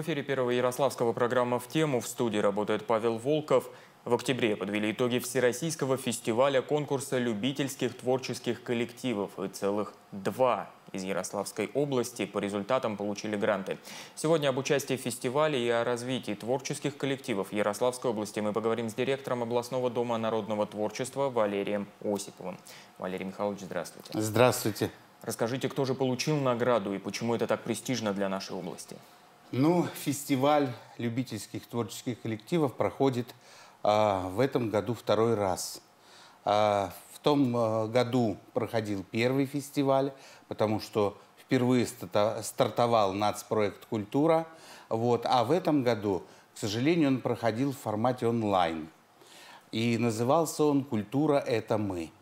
В эфире Первого Ярославского программа «В тему». В студии работает Павел Волков. В октябре подвели итоги Всероссийского фестиваля конкурса любительских творческих коллективов. И целых два из Ярославской области по результатам получили гранты. Сегодня об участии в фестивале и о развитии творческих коллективов Ярославской области мы поговорим с директором областного дома народного творчества Валерием Осиповым. Валерий Михайлович, здравствуйте. Здравствуйте. Расскажите, кто же получил награду и почему это так престижно для нашей области? Ну, фестиваль любительских творческих коллективов проходит а, в этом году второй раз. А, в том а, году проходил первый фестиваль, потому что впервые стартовал нацпроект «Культура». Вот. А в этом году, к сожалению, он проходил в формате онлайн. И назывался он «Культура – это мы».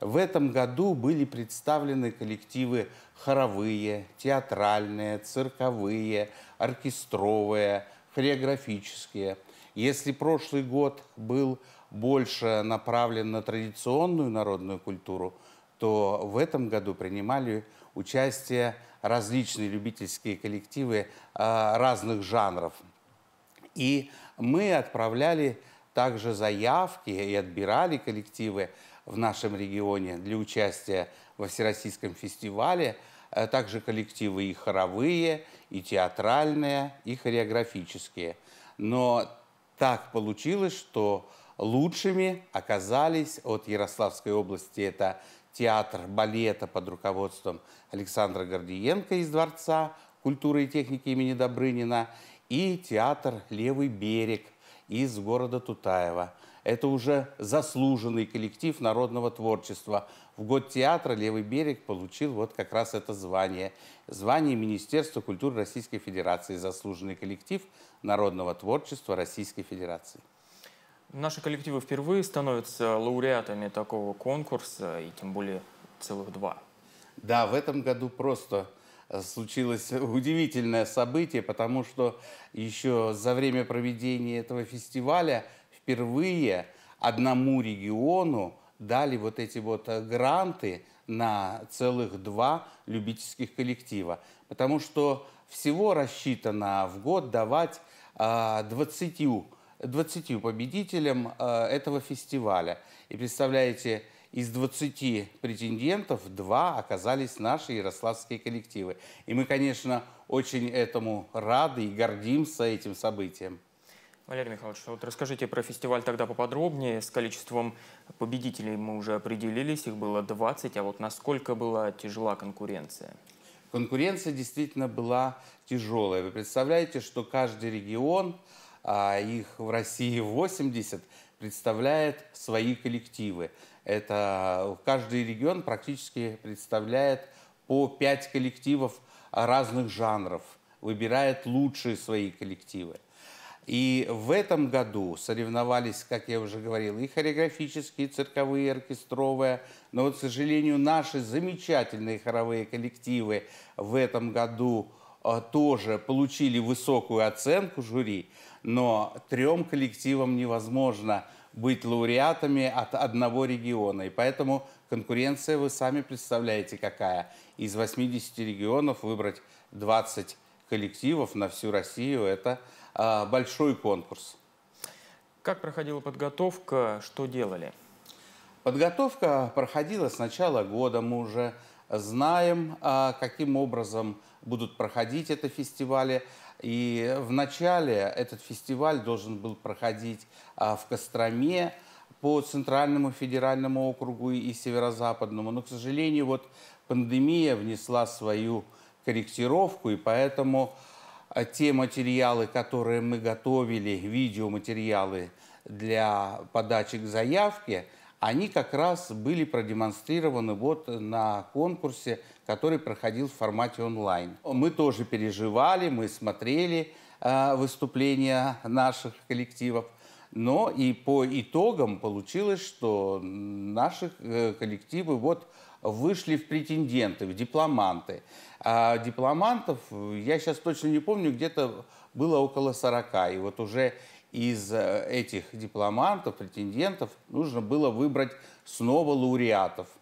В этом году были представлены коллективы хоровые, театральные, цирковые, оркестровые, хореографические. Если прошлый год был больше направлен на традиционную народную культуру, то в этом году принимали участие различные любительские коллективы а, разных жанров. И мы отправляли также заявки и отбирали коллективы в нашем регионе для участия во Всероссийском фестивале, а также коллективы и хоровые, и театральные, и хореографические. Но так получилось, что лучшими оказались от Ярославской области это театр балета под руководством Александра Гордиенко из Дворца культуры и техники имени Добрынина и театр «Левый берег» из города Тутаева. Это уже заслуженный коллектив народного творчества. В год театра «Левый берег» получил вот как раз это звание. Звание Министерства культуры Российской Федерации. Заслуженный коллектив народного творчества Российской Федерации. Наши коллективы впервые становятся лауреатами такого конкурса, и тем более целых два. Да, в этом году просто Э, случилось удивительное событие, потому что еще за время проведения этого фестиваля впервые одному региону дали вот эти вот э, гранты на целых два любительских коллектива. Потому что всего рассчитано в год давать 20, э, 20 победителям этого фестиваля. И представляете, из 20 претендентов два оказались наши ярославские коллективы. И мы, конечно, очень этому рады и гордимся этим событием. Валерий Михайлович, а вот расскажите про фестиваль тогда поподробнее. С количеством победителей мы уже определились, их было 20, а вот насколько была тяжела конкуренция? Конкуренция действительно была тяжелая. Вы представляете, что каждый регион, а их в России 80, представляет свои коллективы. Это э, каждый регион практически представляет по пять коллективов разных жанров, выбирает лучшие свои коллективы. И в этом году соревновались, как я уже говорил, и хореографические, и цирковые, и оркестровые. Но вот, к сожалению, наши замечательные хоровые коллективы в этом году – Э, тоже получили высокую оценку жюри, но трем коллективам невозможно быть лауреатами от одного региона. И поэтому конкуренция, вы сами представляете, какая. Из 80 регионов выбрать 20 коллективов на всю Россию – это э, большой конкурс. Как проходила подготовка, что делали? Подготовка проходила с начала года. Мы уже знаем, э, каким образом будут проходить это фестивали. И в начале этот фестиваль должен был проходить а, в Костроме по Центральному федеральному округу и Северо-Западному. Но, к сожалению, вот пандемия внесла свою корректировку, и поэтому а, те материалы, которые мы готовили, видеоматериалы для подачи к заявке, они как раз были продемонстрированы вот на конкурсе – который проходил в формате онлайн. Мы тоже переживали, мы смотрели э, выступления наших коллективов. Но и по итогам получилось, что наши э, коллективы вот вышли в претенденты, в дипломанты. А дипломантов, я сейчас точно не помню, где-то было около 40. И вот уже из э, этих дипломантов, претендентов нужно было выбрать снова лауреатов –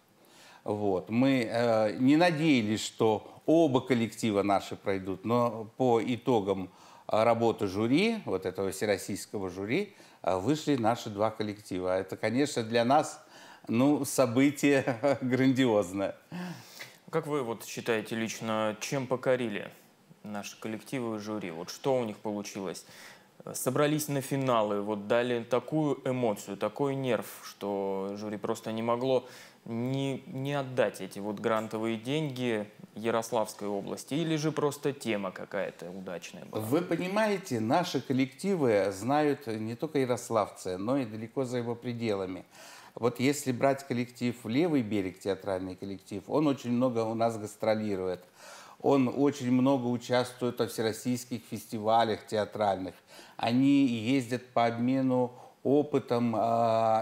вот. Мы э, не надеялись, что оба коллектива наши пройдут, но по итогам э, работы жюри, вот этого всероссийского жюри, э, вышли наши два коллектива. Это, конечно, для нас ну, событие грандиозное. Как вы вот считаете лично, чем покорили наши коллективы и жюри? Вот что у них получилось? собрались на финалы, вот дали такую эмоцию, такой нерв, что жюри просто не могло не, не отдать эти вот грантовые деньги Ярославской области, или же просто тема какая-то удачная была? Вы понимаете, наши коллективы знают не только ярославцы, но и далеко за его пределами. Вот если брать коллектив «Левый берег», театральный коллектив, он очень много у нас гастролирует. Он очень много участвует во всероссийских фестивалях театральных. Они ездят по обмену опытом э,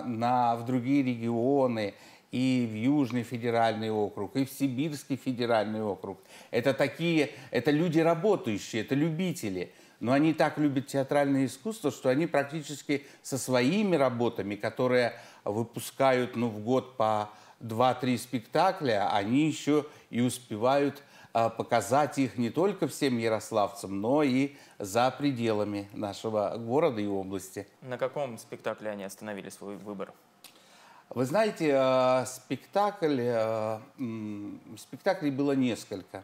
на, в другие регионы и в Южный федеральный округ, и в Сибирский федеральный округ. Это такие, это люди работающие, это любители. Но они так любят театральное искусство, что они практически со своими работами, которые выпускают ну, в год по 2-3 спектакля, они еще и успевают а, показать их не только всем ярославцам, но и за пределами нашего города и области. На каком спектакле они остановили свой выбор? Вы знаете, э, спектакль, э, спектаклей было несколько.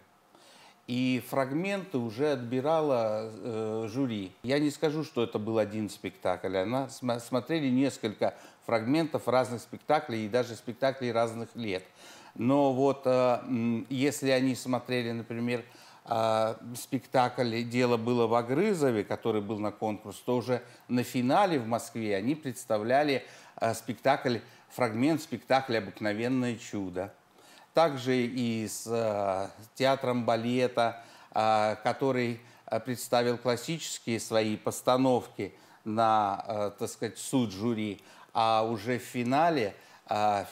И фрагменты уже отбирала э, жюри. Я не скажу, что это был один спектакль. Она см смотрели несколько фрагментов разных спектаклей и даже спектаклей разных лет. Но вот э, если они смотрели, например, а, спектакль «Дело было в Огрызове, который был на конкурс, тоже на финале в Москве они представляли а, спектакль, фрагмент спектакля «Обыкновенное чудо». Также и с а, театром балета, который представил классические свои постановки на, так сказать, суд жюри, а уже в финале, в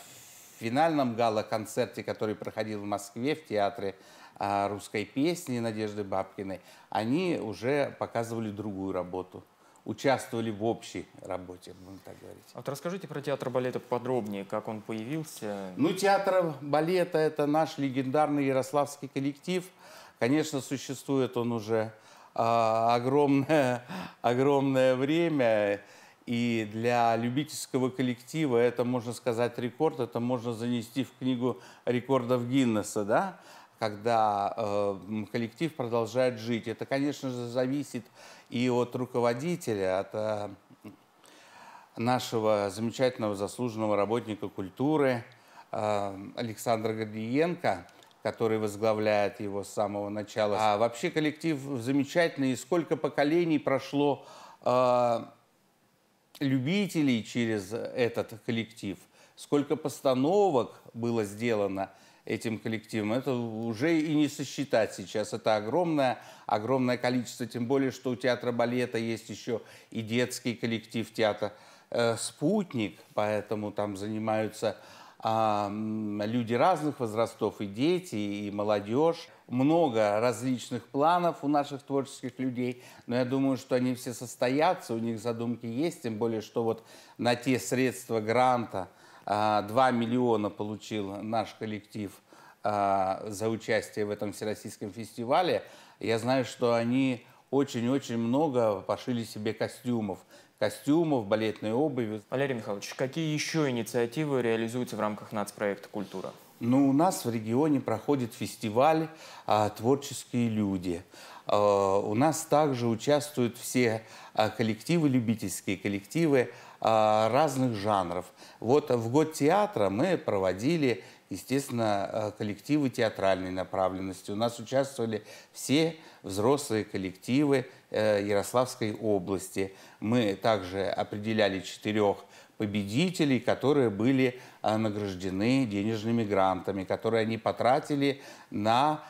финальном гала-концерте, который проходил в Москве в театре русской песни Надежды Бабкиной, они уже показывали другую работу участвовали в общей работе, будем так говорить. А вот расскажите про театр балета подробнее, как он появился. Ну, театр балета – это наш легендарный ярославский коллектив. Конечно, существует он уже э, огромное, огромное время. И для любительского коллектива это, можно сказать, рекорд. Это можно занести в книгу рекордов Гиннесса, да? когда э, коллектив продолжает жить. Это, конечно же, зависит и от руководителя, от э, нашего замечательного заслуженного работника культуры э, Александра Гордиенко, который возглавляет его с самого начала. А вообще коллектив замечательный, и сколько поколений прошло э, любителей через этот коллектив, сколько постановок было сделано – этим коллективом. Это уже и не сосчитать сейчас. Это огромное, огромное количество. Тем более, что у театра балета есть еще и детский коллектив театра э, «Спутник». Поэтому там занимаются э, люди разных возрастов, и дети, и молодежь. Много различных планов у наших творческих людей, но я думаю, что они все состоятся, у них задумки есть, тем более, что вот на те средства гранта, 2 а, миллиона получил наш коллектив а, за участие в этом всероссийском фестивале. Я знаю, что они очень-очень много пошили себе костюмов. Костюмов, балетной обуви. Валерий Михайлович, какие еще инициативы реализуются в рамках нацпроекта «Культура»? Ну, у нас в регионе проходит фестиваль а, «Творческие люди». А, у нас также участвуют все а, коллективы, любительские коллективы а, разных жанров. Вот в год театра мы проводили, естественно, э, коллективы театральной направленности. У нас участвовали все взрослые коллективы э, Ярославской области. Мы также определяли четырех победителей, которые были э, награждены денежными грантами, которые они потратили на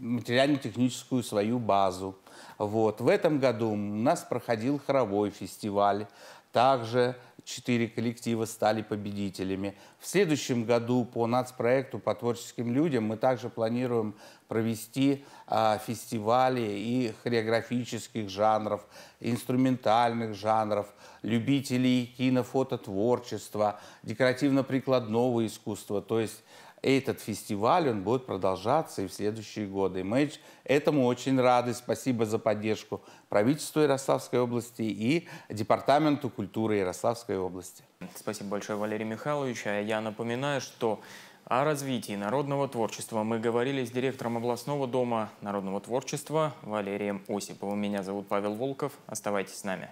материально-техническую свою базу. Вот. В этом году у нас проходил хоровой фестиваль. Также четыре коллектива стали победителями. В следующем году по нацпроекту по творческим людям мы также планируем провести э, фестивали и хореографических жанров, инструментальных жанров, любителей кинофототворчества, декоративно-прикладного искусства. То есть этот фестиваль, он будет продолжаться и в следующие годы. мы этому очень рады. Спасибо за поддержку правительству Ярославской области и Департаменту культуры Ярославской области. Спасибо большое, Валерий Михайлович. А я напоминаю, что о развитии народного творчества мы говорили с директором областного дома народного творчества Валерием Осиповым. Меня зовут Павел Волков. Оставайтесь с нами.